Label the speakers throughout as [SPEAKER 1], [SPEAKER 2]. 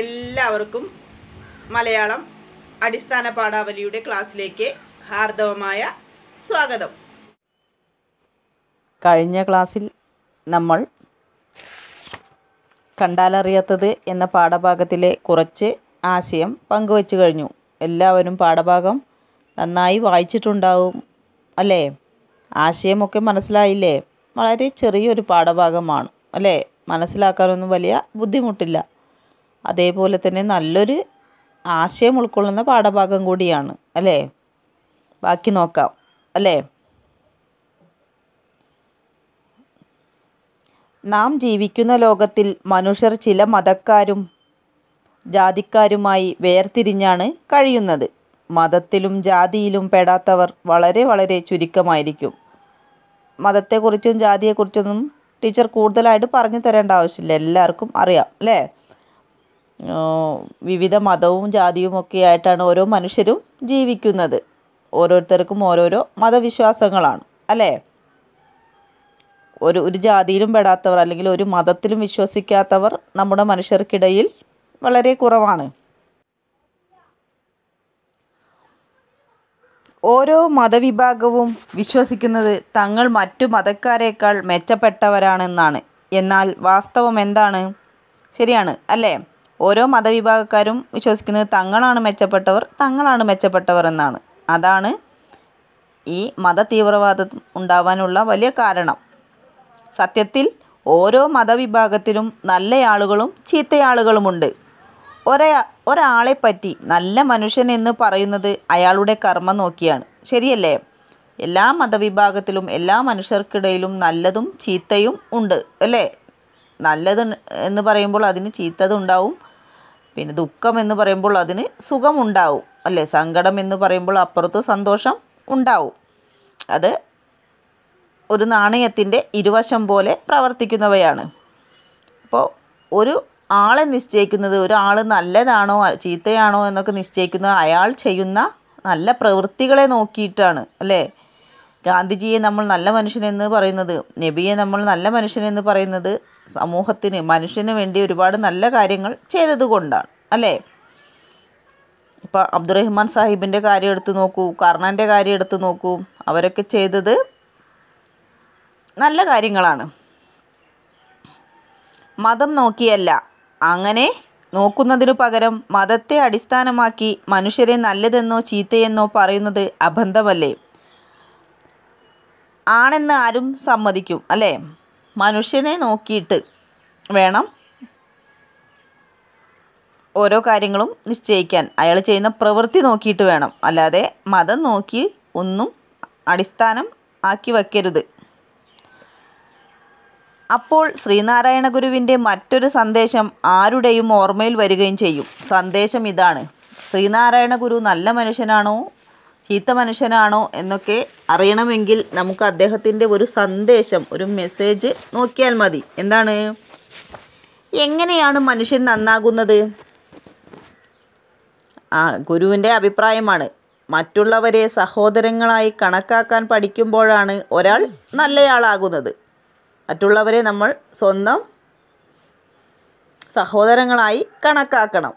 [SPEAKER 1] എല്ലാവർക്കും മലയാളം അടിസ്ഥാന പാഠാവലിയുടെ ക്ലാസ്സിലേക്ക് ഹാർദവമായ സ്വാഗതം കഴിഞ്ഞ ക്ലാസ്സിൽ നമ്മൾ കണ്ടാലറിയാത്തത് എന്ന പാഠഭാഗത്തിലെ കുറച്ച് ആശയം പങ്കുവച്ചു കഴിഞ്ഞു എല്ലാവരും പാഠഭാഗം നന്നായി വായിച്ചിട്ടുണ്ടാവും അല്ലേ ആശയമൊക്കെ മനസ്സിലായില്ലേ വളരെ ചെറിയൊരു പാഠഭാഗമാണ് അല്ലേ മനസ്സിലാക്കാനൊന്നും വലിയ ബുദ്ധിമുട്ടില്ല അതേപോലെ തന്നെ നല്ലൊരു ആശയം ഉൾക്കൊള്ളുന്ന പാഠഭാഗം കൂടിയാണ് അല്ലേ ബാക്കി നോക്കാം അല്ലേ നാം ജീവിക്കുന്ന ലോകത്തിൽ മനുഷ്യർ ചില മതക്കാരും ജാതിക്കാരുമായി വേർതിരിഞ്ഞാണ് കഴിയുന്നത് മതത്തിലും ജാതിയിലും പെടാത്തവർ വളരെ വളരെ ചുരുക്കമായിരിക്കും മതത്തെക്കുറിച്ചും ജാതിയെക്കുറിച്ചൊന്നും ടീച്ചർ കൂടുതലായിട്ട് പറഞ്ഞു തരേണ്ട ആവശ്യമില്ല എല്ലാവർക്കും അറിയാം അല്ലേ വിവിധ മതവും ജാതിയും ഒക്കെ ആയിട്ടാണ് ഓരോ മനുഷ്യരും ജീവിക്കുന്നത് ഓരോരുത്തർക്കും ഓരോരോ മതവിശ്വാസങ്ങളാണ് അല്ലേ ഒരു ഒരു ജാതിയിലും പെടാത്തവർ അല്ലെങ്കിൽ ഒരു മതത്തിലും വിശ്വസിക്കാത്തവർ നമ്മുടെ മനുഷ്യർക്കിടയിൽ വളരെ കുറവാണ് ഓരോ മതവിഭാഗവും വിശ്വസിക്കുന്നത് തങ്ങൾ മറ്റു മതക്കാരേക്കാൾ മെച്ചപ്പെട്ടവരാണെന്നാണ് എന്നാൽ വാസ്തവം എന്താണ് ശരിയാണ് അല്ലേ ഓരോ മതവിഭാഗക്കാരും വിശ്വസിക്കുന്നത് തങ്ങളാണ് മെച്ചപ്പെട്ടവർ തങ്ങളാണ് മെച്ചപ്പെട്ടവർ എന്നാണ് അതാണ് ഈ മത തീവ്രവാദം ഉണ്ടാവാനുള്ള വലിയ കാരണം സത്യത്തിൽ ഓരോ മതവിഭാഗത്തിലും നല്ല ആളുകളും ചീത്തയാളുകളുമുണ്ട് ഒരേ ഒരാളെ പറ്റി നല്ല മനുഷ്യൻ എന്ന് പറയുന്നത് അയാളുടെ കർമ്മം നോക്കിയാണ് ശരിയല്ലേ എല്ലാ മതവിഭാഗത്തിലും എല്ലാ മനുഷ്യർക്കിടയിലും നല്ലതും ചീത്തയും ഉണ്ട് അല്ലേ നല്ലത് എന്ന് പറയുമ്പോൾ അതിന് ചീത്തതുണ്ടാവും പിന്നെ ദുഃഖം എന്ന് പറയുമ്പോൾ അതിന് സുഖമുണ്ടാവും അല്ലേ സങ്കടം എന്ന് പറയുമ്പോൾ അപ്പുറത്ത് സന്തോഷം ഉണ്ടാവും അത് ഒരു നാണയത്തിൻ്റെ ഇരുവശം പോലെ പ്രവർത്തിക്കുന്നവയാണ് അപ്പോൾ ഒരു ആളെ നിശ്ചയിക്കുന്നത് ഒരാൾ നല്ലതാണോ ചീത്തയാണോ എന്നൊക്കെ നിശ്ചയിക്കുന്നത് അയാൾ ചെയ്യുന്ന നല്ല പ്രവൃത്തികളെ നോക്കിയിട്ടാണ് അല്ലേ ഗാന്ധിജിയെ നമ്മൾ നല്ല മനുഷ്യനെന്ന് പറയുന്നത് നബിയെ നമ്മൾ നല്ല മനുഷ്യനെന്ന് പറയുന്നത് സമൂഹത്തിന് മനുഷ്യന് വേണ്ടി ഒരുപാട് നല്ല കാര്യങ്ങൾ ചെയ്തതുകൊണ്ടാണ് അല്ലേ ഇപ്പോൾ അബ്ദുറഹ്മാൻ സാഹിബിൻ്റെ കാര്യം എടുത്ത് നോക്കൂ കർണൻ്റെ കാര്യം എടുത്ത് നോക്കൂ അവരൊക്കെ ചെയ്തത് നല്ല കാര്യങ്ങളാണ് മതം നോക്കിയല്ല അങ്ങനെ നോക്കുന്നതിനു പകരം മതത്തെ അടിസ്ഥാനമാക്കി മനുഷ്യരെ നല്ലതെന്നോ ചീത്തയെന്നോ പറയുന്നത് അബന്ധമല്ലേ ആണെന്ന് ആരും സമ്മതിക്കും അല്ലേ മനുഷ്യനെ നോക്കിയിട്ട് വേണം ഓരോ കാര്യങ്ങളും നിശ്ചയിക്കാൻ അയാൾ ചെയ്യുന്ന പ്രവൃത്തി നോക്കിയിട്ട് വേണം അല്ലാതെ മതം നോക്കി ഒന്നും അടിസ്ഥാനം ആക്കി വയ്ക്കരുത് അപ്പോൾ ശ്രീനാരായണ ഗുരുവിൻ്റെ മറ്റൊരു സന്ദേശം ആരുടെയും ഓർമ്മയിൽ വരികയും ചെയ്യും സന്ദേശം ഇതാണ് ശ്രീനാരായണ ഗുരു നല്ല മനുഷ്യനാണോ ചീത്ത മനുഷ്യനാണോ എന്നൊക്കെ അറിയണമെങ്കിൽ നമുക്ക് അദ്ദേഹത്തിൻ്റെ ഒരു സന്ദേശം ഒരു മെസ്സേജ് നോക്കിയാൽ മതി എന്താണ് എങ്ങനെയാണ് മനുഷ്യൻ നന്നാകുന്നത് ആ ഗുരുവിൻ്റെ അഭിപ്രായമാണ് മറ്റുള്ളവരെ സഹോദരങ്ങളായി കണക്കാക്കാൻ പഠിക്കുമ്പോഴാണ് ഒരാൾ നല്ലയാളാകുന്നത് മറ്റുള്ളവരെ നമ്മൾ സ്വന്തം സഹോദരങ്ങളായി കണക്കാക്കണം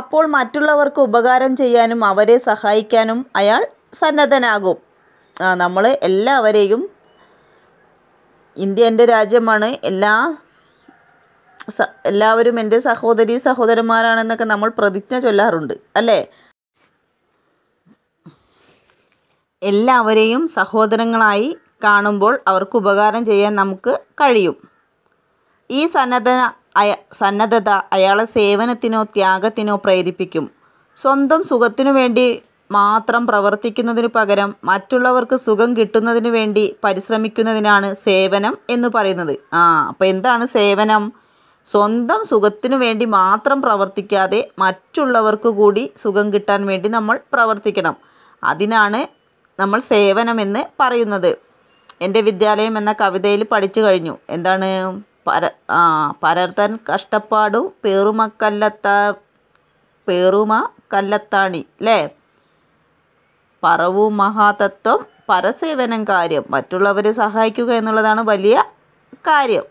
[SPEAKER 1] അപ്പോൾ മറ്റുള്ളവർക്ക് ഉപകാരം ചെയ്യാനും അവരെ സഹായിക്കാനും അയാൾ സന്നദ്ധനാകും നമ്മൾ എല്ലാവരെയും ഇന്ത്യ എൻ്റെ രാജ്യമാണ് എല്ലാ എല്ലാവരും എൻ്റെ സഹോദരി സഹോദരന്മാരാണെന്നൊക്കെ നമ്മൾ പ്രതിജ്ഞ ചൊല്ലാറുണ്ട് അല്ലേ എല്ലാവരെയും സഹോദരങ്ങളായി കാണുമ്പോൾ അവർക്ക് ഉപകാരം ചെയ്യാൻ നമുക്ക് കഴിയും ഈ സന്നദ്ധ അയ സന്നദ്ധത അയാളെ സേവനത്തിനോ ത്യാഗത്തിനോ പ്രേരിപ്പിക്കും സ്വന്തം സുഖത്തിനു വേണ്ടി മാത്രം പ്രവർത്തിക്കുന്നതിനു പകരം മറ്റുള്ളവർക്ക് സുഖം കിട്ടുന്നതിന് വേണ്ടി പരിശ്രമിക്കുന്നതിനാണ് സേവനം എന്ന് പറയുന്നത് ആ അപ്പോൾ എന്താണ് സേവനം സ്വന്തം സുഖത്തിനു വേണ്ടി മാത്രം പ്രവർത്തിക്കാതെ മറ്റുള്ളവർക്ക് കൂടി സുഖം കിട്ടാൻ വേണ്ടി നമ്മൾ പ്രവർത്തിക്കണം അതിനാണ് നമ്മൾ സേവനമെന്ന് പറയുന്നത് എൻ്റെ വിദ്യാലയം എന്ന കവിതയിൽ പഠിച്ചു കഴിഞ്ഞു എന്താണ് പര ആ പരതൻ കഷ്ടപ്പാടു പേറുമ പേറുമ കല്ലത്താണി അല്ലേ പറവു മഹാതത്വം പരസേവനം കാര്യം മറ്റുള്ളവരെ സഹായിക്കുക എന്നുള്ളതാണ് വലിയ കാര്യം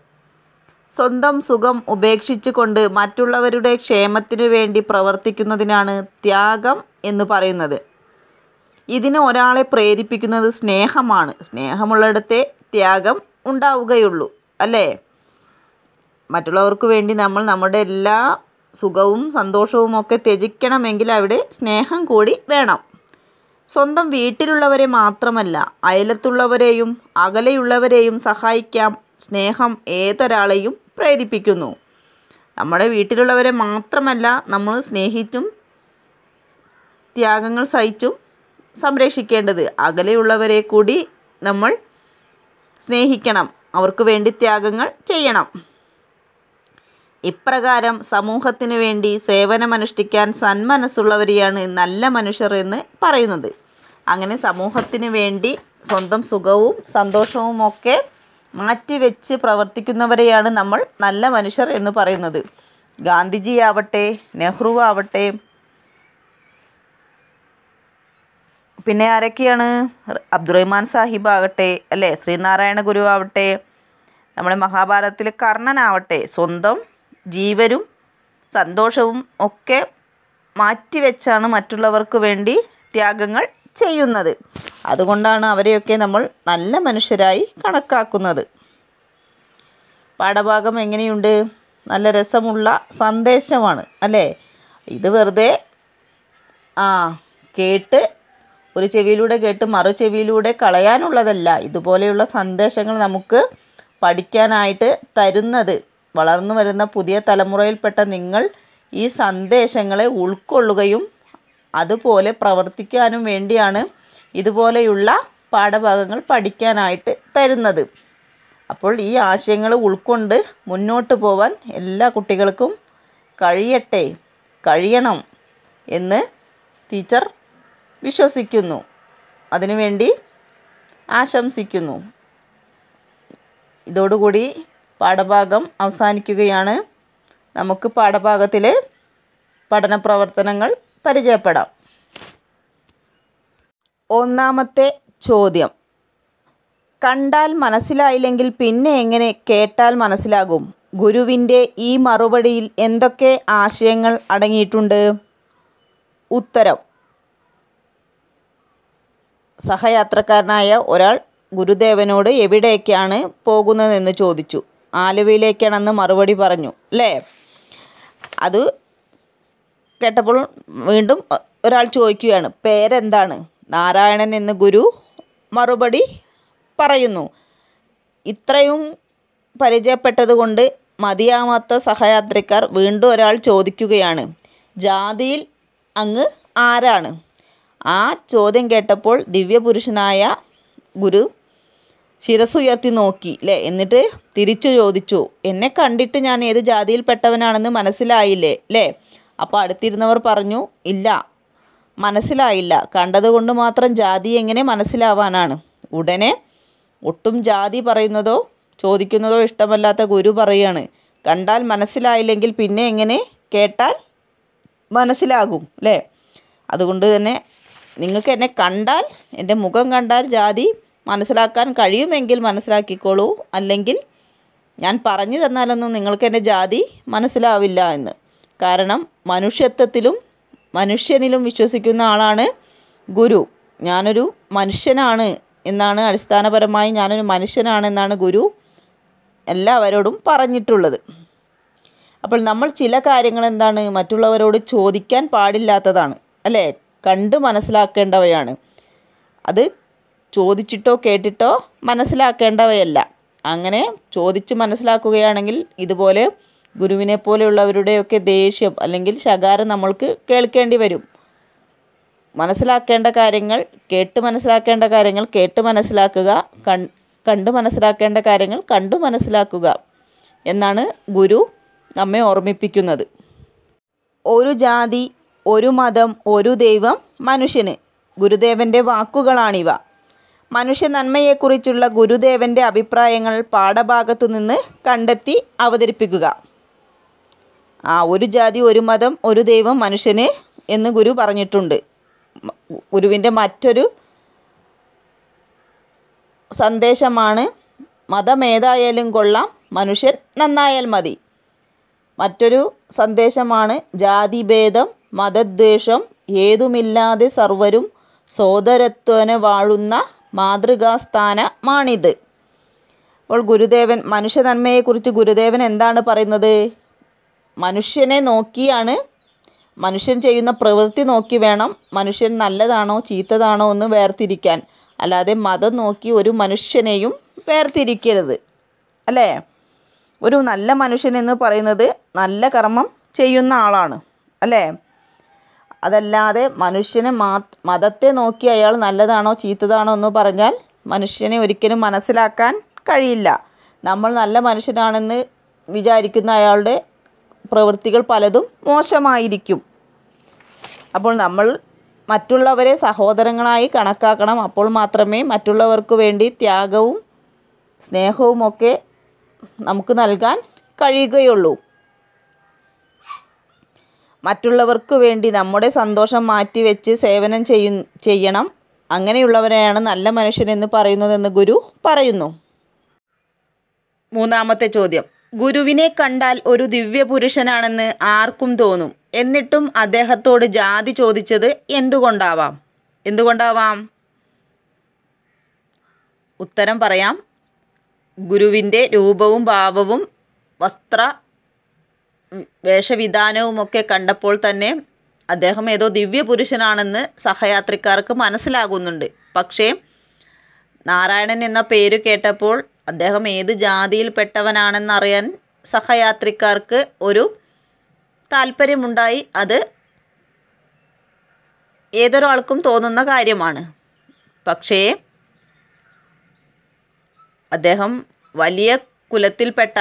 [SPEAKER 1] സ്വന്തം സുഖം കൊണ്ട് മറ്റുള്ളവരുടെ ക്ഷേമത്തിനു വേണ്ടി പ്രവർത്തിക്കുന്നതിനാണ് ത്യാഗം എന്ന് പറയുന്നത് ഇതിന് ഒരാളെ പ്രേരിപ്പിക്കുന്നത് സ്നേഹമാണ് സ്നേഹമുള്ളിടത്തെ ത്യാഗം ഉണ്ടാവുകയുള്ളൂ അല്ലേ മറ്റുള്ളവർക്ക് വേണ്ടി നമ്മൾ നമ്മുടെ എല്ലാ സുഖവും സന്തോഷവും ഒക്കെ ത്യജിക്കണമെങ്കിൽ അവിടെ സ്നേഹം കൂടി വേണം സ്വന്തം വീട്ടിലുള്ളവരെ മാത്രമല്ല അയലത്തുള്ളവരെയും അകലെയുള്ളവരെയും സഹായിക്കാം സ്നേഹം ഏതൊരാളെയും പ്രേരിപ്പിക്കുന്നു നമ്മുടെ വീട്ടിലുള്ളവരെ മാത്രമല്ല നമ്മൾ സ്നേഹിച്ചും ത്യാഗങ്ങൾ സഹിച്ചും സംരക്ഷിക്കേണ്ടത് അകലെയുള്ളവരെ കൂടി നമ്മൾ സ്നേഹിക്കണം അവർക്ക് വേണ്ടി ത്യാഗങ്ങൾ ചെയ്യണം ഇപ്രകാരം സമൂഹത്തിന് വേണ്ടി സേവനമനുഷ്ഠിക്കാൻ സന്മനസ്സുള്ളവരെയാണ് നല്ല മനുഷ്യർ എന്ന് പറയുന്നത് അങ്ങനെ സമൂഹത്തിന് വേണ്ടി സ്വന്തം സുഖവും സന്തോഷവും ഒക്കെ മാറ്റിവെച്ച് പ്രവർത്തിക്കുന്നവരെയാണ് നമ്മൾ നല്ല മനുഷ്യർ എന്ന് പറയുന്നത് ഗാന്ധിജി ആവട്ടെ നെഹ്റു ആവട്ടെ പിന്നെ ആരൊക്കെയാണ് അബ്ദുറഹ്മാൻ സാഹിബ് ആകട്ടെ അല്ലേ ശ്രീനാരായണ ഗുരു ആവട്ടെ നമ്മുടെ മഹാഭാരതത്തിലെ കർണനാവട്ടെ സ്വന്തം ജീവരും സന്തോഷവും ഒക്കെ മാറ്റിവെച്ചാണ് മറ്റുള്ളവർക്ക് വേണ്ടി ത്യാഗങ്ങൾ ചെയ്യുന്നത് അതുകൊണ്ടാണ് അവരെയൊക്കെ നമ്മൾ നല്ല മനുഷ്യരായി കണക്കാക്കുന്നത് പാഠഭാഗം എങ്ങനെയുണ്ട് നല്ല രസമുള്ള സന്ദേശമാണ് അല്ലേ ഇത് വെറുതെ ആ കേട്ട് ഒരു ചെവിയിലൂടെ കേട്ട് മറു ചെവിയിലൂടെ കളയാനുള്ളതല്ല ഇതുപോലെയുള്ള സന്ദേശങ്ങൾ നമുക്ക് പഠിക്കാനായിട്ട് തരുന്നത് വളർന്നു വരുന്ന പുതിയ തലമുറയിൽപ്പെട്ട നിങ്ങൾ ഈ സന്ദേശങ്ങളെ ഉൾക്കൊള്ളുകയും അതുപോലെ പ്രവർത്തിക്കാനും വേണ്ടിയാണ് ഇതുപോലെയുള്ള പാഠഭാഗങ്ങൾ പഠിക്കാനായിട്ട് തരുന്നത് അപ്പോൾ ഈ ആശയങ്ങൾ ഉൾക്കൊണ്ട് മുന്നോട്ട് പോവാൻ എല്ലാ കുട്ടികൾക്കും കഴിയട്ടെ കഴിയണം എന്ന് ടീച്ചർ വിശ്വസിക്കുന്നു അതിനുവേണ്ടി ആശംസിക്കുന്നു ഇതോടുകൂടി പാഠഭാഗം അവസാനിക്കുകയാണ് നമുക്ക് പാഠഭാഗത്തിലെ പഠന പ്രവർത്തനങ്ങൾ പരിചയപ്പെടാം ഒന്നാമത്തെ ചോദ്യം കണ്ടാൽ മനസ്സിലായില്ലെങ്കിൽ പിന്നെ എങ്ങനെ കേട്ടാൽ മനസ്സിലാകും ഗുരുവിൻ്റെ ഈ മറുപടിയിൽ എന്തൊക്കെ ആശയങ്ങൾ അടങ്ങിയിട്ടുണ്ട് ഉത്തരം സഹയാത്രക്കാരനായ ഒരാൾ ഗുരുദേവനോട് എവിടേക്കാണ് പോകുന്നതെന്ന് ചോദിച്ചു ആലുവയിലേക്കാണെന്ന് മറുപടി പറഞ്ഞു അല്ലേ അത് കേട്ടപ്പോൾ വീണ്ടും ഒരാൾ ചോദിക്കുകയാണ് പേരെന്താണ് നാരായണൻ എന്ന് ഗുരു മറുപടി പറയുന്നു ഇത്രയും പരിചയപ്പെട്ടതുകൊണ്ട് മതിയാവാത്ത സഹയാത്രിക്കാർ വീണ്ടും ഒരാൾ ചോദിക്കുകയാണ് ജാതിയിൽ അങ്ങ് ആരാണ് ആ ചോദ്യം കേട്ടപ്പോൾ ദിവ്യപുരുഷനായ ഗുരു ശിരസുയർത്തി നോക്കി അല്ലേ എന്നിട്ട് തിരിച്ചു ചോദിച്ചു എന്നെ കണ്ടിട്ട് ഞാൻ ഏത് ജാതിയിൽപ്പെട്ടവനാണെന്ന് മനസ്സിലായില്ലേ അല്ലേ അപ്പോൾ അടുത്തിരുന്നവർ പറഞ്ഞു ഇല്ല മനസ്സിലായില്ല കണ്ടതുകൊണ്ട് മാത്രം ജാതി എങ്ങനെ മനസ്സിലാവാനാണ് ഉടനെ ഒട്ടും ജാതി പറയുന്നതോ ചോദിക്കുന്നതോ ഇഷ്ടമല്ലാത്ത ഗുരു പറയാണ് കണ്ടാൽ മനസ്സിലായില്ലെങ്കിൽ പിന്നെ എങ്ങനെ കേട്ടാൽ മനസ്സിലാകും അല്ലേ അതുകൊണ്ട് തന്നെ നിങ്ങൾക്ക് എന്നെ കണ്ടാൽ എൻ്റെ മുഖം കണ്ടാൽ ജാതി മനസ്സിലാക്കാൻ കഴിയുമെങ്കിൽ മനസ്സിലാക്കിക്കോളൂ അല്ലെങ്കിൽ ഞാൻ പറഞ്ഞു തന്നാലൊന്നും നിങ്ങൾക്ക് എൻ്റെ ജാതി മനസ്സിലാവില്ല എന്ന് കാരണം മനുഷ്യത്വത്തിലും മനുഷ്യനിലും വിശ്വസിക്കുന്ന ആളാണ് ഗുരു ഞാനൊരു മനുഷ്യനാണ് എന്നാണ് അടിസ്ഥാനപരമായി ഞാനൊരു മനുഷ്യനാണെന്നാണ് ഗുരു എല്ലാവരോടും പറഞ്ഞിട്ടുള്ളത് അപ്പോൾ നമ്മൾ ചില കാര്യങ്ങൾ എന്താണ് മറ്റുള്ളവരോട് ചോദിക്കാൻ പാടില്ലാത്തതാണ് അല്ലേ കണ്ട് മനസ്സിലാക്കേണ്ടവയാണ് അത് ചോദിച്ചിട്ടോ കേട്ടിട്ടോ മനസ്സിലാക്കേണ്ടവയല്ല അങ്ങനെ ചോദിച്ച് മനസ്സിലാക്കുകയാണെങ്കിൽ ഇതുപോലെ ഗുരുവിനെ പോലെയുള്ളവരുടെയൊക്കെ ദേഷ്യം അല്ലെങ്കിൽ ശകാരം നമ്മൾക്ക് കേൾക്കേണ്ടി വരും മനസ്സിലാക്കേണ്ട കാര്യങ്ങൾ കേട്ട് മനസ്സിലാക്കേണ്ട കാര്യങ്ങൾ കേട്ട് മനസ്സിലാക്കുക കണ്ട് മനസ്സിലാക്കേണ്ട കാര്യങ്ങൾ കണ്ടു മനസ്സിലാക്കുക എന്നാണ് ഗുരു നമ്മെ ഓർമ്മിപ്പിക്കുന്നത് ഒരു ജാതി ഒരു മതം ഒരു ദൈവം മനുഷ്യന് ഗുരുദേവൻ്റെ വാക്കുകളാണിവ മനുഷ്യ നന്മയെക്കുറിച്ചുള്ള ഗുരുദേവൻ്റെ അഭിപ്രായങ്ങൾ പാഠഭാഗത്തു നിന്ന് കണ്ടെത്തി അവതരിപ്പിക്കുക ആ ഒരു ജാതി ഒരു മതം ഒരു ദൈവം മനുഷ്യന് എന്ന് ഗുരു പറഞ്ഞിട്ടുണ്ട് ഗുരുവിൻ്റെ മറ്റൊരു സന്ദേശമാണ് മതമേതായാലും കൊള്ളാം മനുഷ്യൻ നന്നായാൽ മതി മറ്റൊരു സന്ദേശമാണ് ജാതിഭേദം മതദ്വേഷം ഏതുമില്ലാതെ സർവരും സോദരത്വന വാഴുന്ന മാതൃകാസ്ഥാനമാണിത് അപ്പോൾ ഗുരുദേവൻ മനുഷ്യനന്മയെക്കുറിച്ച് ഗുരുദേവൻ എന്താണ് പറയുന്നത് മനുഷ്യനെ നോക്കിയാണ് മനുഷ്യൻ ചെയ്യുന്ന പ്രവൃത്തി നോക്കി വേണം മനുഷ്യൻ നല്ലതാണോ ചീത്തതാണോ എന്ന് വേർതിരിക്കാൻ അല്ലാതെ മതം നോക്കി ഒരു മനുഷ്യനെയും വേർതിരിക്കരുത് അല്ലേ ഒരു നല്ല മനുഷ്യൻ എന്ന് പറയുന്നത് നല്ല കർമ്മം ചെയ്യുന്ന ആളാണ് അല്ലേ അതല്ലാതെ മനുഷ്യനെ മതത്തെ നോക്കി അയാൾ നല്ലതാണോ ചീത്തതാണോ എന്ന് പറഞ്ഞാൽ മനുഷ്യനെ ഒരിക്കലും മനസ്സിലാക്കാൻ കഴിയില്ല നമ്മൾ നല്ല മനുഷ്യനാണെന്ന് വിചാരിക്കുന്ന അയാളുടെ പ്രവൃത്തികൾ പലതും മോശമായിരിക്കും അപ്പോൾ നമ്മൾ മറ്റുള്ളവരെ സഹോദരങ്ങളായി കണക്കാക്കണം അപ്പോൾ മാത്രമേ മറ്റുള്ളവർക്ക് വേണ്ടി ത്യാഗവും സ്നേഹവുമൊക്കെ നമുക്ക് നൽകാൻ കഴിയുകയുള്ളൂ മറ്റുള്ളവർക്ക് വേണ്ടി നമ്മുടെ സന്തോഷം മാറ്റിവെച്ച് സേവനം ചെയ്യു ചെയ്യണം അങ്ങനെയുള്ളവരെയാണ് നല്ല മനുഷ്യനെന്ന് പറയുന്നതെന്ന് ഗുരു പറയുന്നു മൂന്നാമത്തെ ചോദ്യം ഗുരുവിനെ കണ്ടാൽ ഒരു ദിവ്യപുരുഷനാണെന്ന് ആർക്കും തോന്നും എന്നിട്ടും അദ്ദേഹത്തോട് ജാതി ചോദിച്ചത് എന്തുകൊണ്ടാവാം എന്തുകൊണ്ടാവാം ഉത്തരം പറയാം ഗുരുവിൻ്റെ രൂപവും ഭാവവും വസ്ത്ര വേഷവിധാനവും ഒക്കെ കണ്ടപ്പോൾ തന്നെ അദ്ദേഹം ഏതോ ദിവ്യപുരുഷനാണെന്ന് സഹയാത്രിക്കാർക്ക് മനസ്സിലാകുന്നുണ്ട് പക്ഷേ നാരായണൻ എന്ന പേര് കേട്ടപ്പോൾ അദ്ദേഹം ഏത് ജാതിയിൽപ്പെട്ടവനാണെന്നറിയാൻ സഹയാത്രിക്കാർക്ക് ഒരു താല്പര്യമുണ്ടായി അത് ഏതൊരാൾക്കും തോന്നുന്ന കാര്യമാണ് പക്ഷേ അദ്ദേഹം വലിയ കുലത്തിൽപ്പെട്ട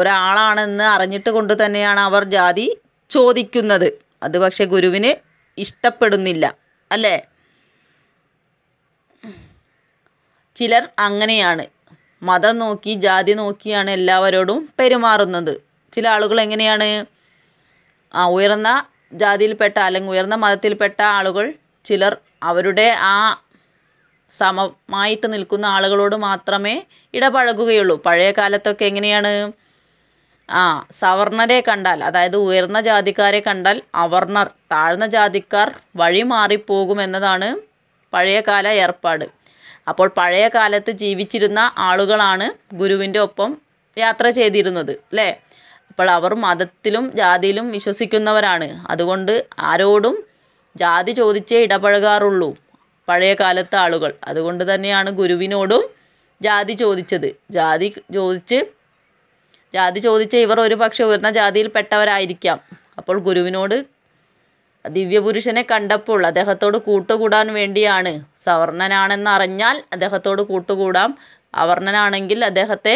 [SPEAKER 1] ഒരാളാണെന്ന് അറിഞ്ഞിട്ട് കൊണ്ട് തന്നെയാണ് അവർ ജാതി ചോദിക്കുന്നത് അത് പക്ഷെ ഗുരുവിന് ഇഷ്ടപ്പെടുന്നില്ല അല്ലേ ചിലർ അങ്ങനെയാണ് മതം നോക്കി ജാതി നോക്കിയാണ് എല്ലാവരോടും പെരുമാറുന്നത് ചില ആളുകൾ എങ്ങനെയാണ് ആ ഉയർന്ന ജാതിയിൽപ്പെട്ട അല്ലെങ്കിൽ ഉയർന്ന മതത്തിൽപ്പെട്ട ആളുകൾ ചിലർ അവരുടെ ആ സമമായിട്ട് നിൽക്കുന്ന ആളുകളോട് മാത്രമേ ഇടപഴകുകയുള്ളൂ പഴയ കാലത്തൊക്കെ എങ്ങനെയാണ് ആ സവർണരെ കണ്ടാൽ അതായത് ഉയർന്ന ജാതിക്കാരെ കണ്ടാൽ അവർണർ താഴ്ന്ന ജാതിക്കാർ വഴി മാറിപ്പോകുമെന്നതാണ് പഴയകാല ഏർപ്പാട് അപ്പോൾ പഴയ കാലത്ത് ജീവിച്ചിരുന്ന ആളുകളാണ് ഗുരുവിൻ്റെ ഒപ്പം യാത്ര ചെയ്തിരുന്നത് അല്ലേ അപ്പോൾ അവർ മതത്തിലും ജാതിയിലും വിശ്വസിക്കുന്നവരാണ് അതുകൊണ്ട് ആരോടും ജാതി ചോദിച്ചേ ഇടപഴകാറുള്ളൂ പഴയ കാലത്തെ ആളുകൾ അതുകൊണ്ട് തന്നെയാണ് ഗുരുവിനോടും ജാതി ചോദിച്ചത് ജാതി ചോദിച്ച് ജാതി ചോദിച്ച ഇവർ ഒരു പക്ഷെ ഉയർന്ന ജാതിയിൽപ്പെട്ടവരായിരിക്കാം അപ്പോൾ ഗുരുവിനോട് ദിവ്യപുരുഷനെ കണ്ടപ്പോൾ അദ്ദേഹത്തോട് കൂട്ടുകൂടാൻ വേണ്ടിയാണ് അറിഞ്ഞാൽ അദ്ദേഹത്തോട് കൂട്ടുകൂടാം അവർണനാണെങ്കിൽ അദ്ദേഹത്തെ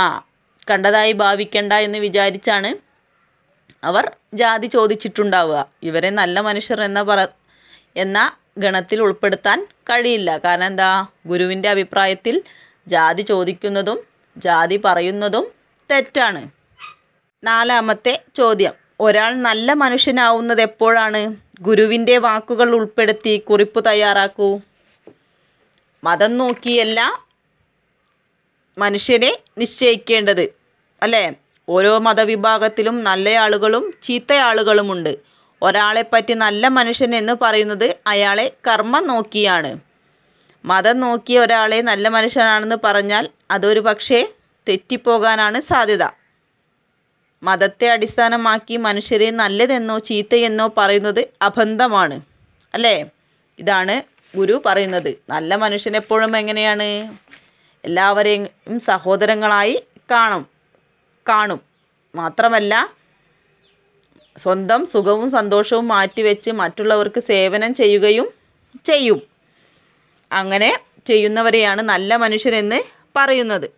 [SPEAKER 1] ആ കണ്ടതായി ഭാവിക്കണ്ട എന്ന് വിചാരിച്ചാണ് അവർ ജാതി ചോദിച്ചിട്ടുണ്ടാവുക ഇവരെ നല്ല മനുഷ്യർ എന്ന പറ എന്ന ഗണത്തിൽ ഉൾപ്പെടുത്താൻ കഴിയില്ല കാരണം എന്താ ഗുരുവിൻ്റെ അഭിപ്രായത്തിൽ ജാതി ചോദിക്കുന്നതും ജാതി പറയുന്നതും തെറ്റാണ് നാലാമത്തെ ചോദ്യം ഒരാൾ നല്ല മനുഷ്യനാവുന്നത് എപ്പോഴാണ് ഗുരുവിൻ്റെ വാക്കുകൾ ഉൾപ്പെടുത്തി കുറിപ്പ് തയ്യാറാക്കൂ മതം നോക്കിയല്ല മനുഷ്യരെ നിശ്ചയിക്കേണ്ടത് അല്ലേ ഓരോ മതവിഭാഗത്തിലും നല്ല ആളുകളും ചീത്ത ആളുകളുമുണ്ട് ഒരാളെപ്പറ്റി നല്ല മനുഷ്യൻ എന്ന് പറയുന്നത് അയാളെ കർമ്മം നോക്കിയാണ് മതം നോക്കിയ ഒരാളെ നല്ല മനുഷ്യനാണെന്ന് പറഞ്ഞാൽ അതൊരു പക്ഷേ തെറ്റിപ്പോകാനാണ് സാധ്യത മതത്തെ അടിസ്ഥാനമാക്കി മനുഷ്യരെ നല്ലതെന്നോ ചീത്തയെന്നോ പറയുന്നത് അബന്ധമാണ് അല്ലേ ഇതാണ് ഗുരു പറയുന്നത് നല്ല മനുഷ്യൻ എപ്പോഴും എങ്ങനെയാണ് എല്ലാവരെയും സഹോദരങ്ങളായി കാണും കാണും മാത്രമല്ല സ്വന്തം സുഖവും സന്തോഷവും മാറ്റിവെച്ച് മറ്റുള്ളവർക്ക് സേവനം ചെയ്യുകയും ചെയ്യും അങ്ങനെ ചെയ്യുന്നവരെയാണ് നല്ല മനുഷ്യരെന്ന് പറയുന്നത്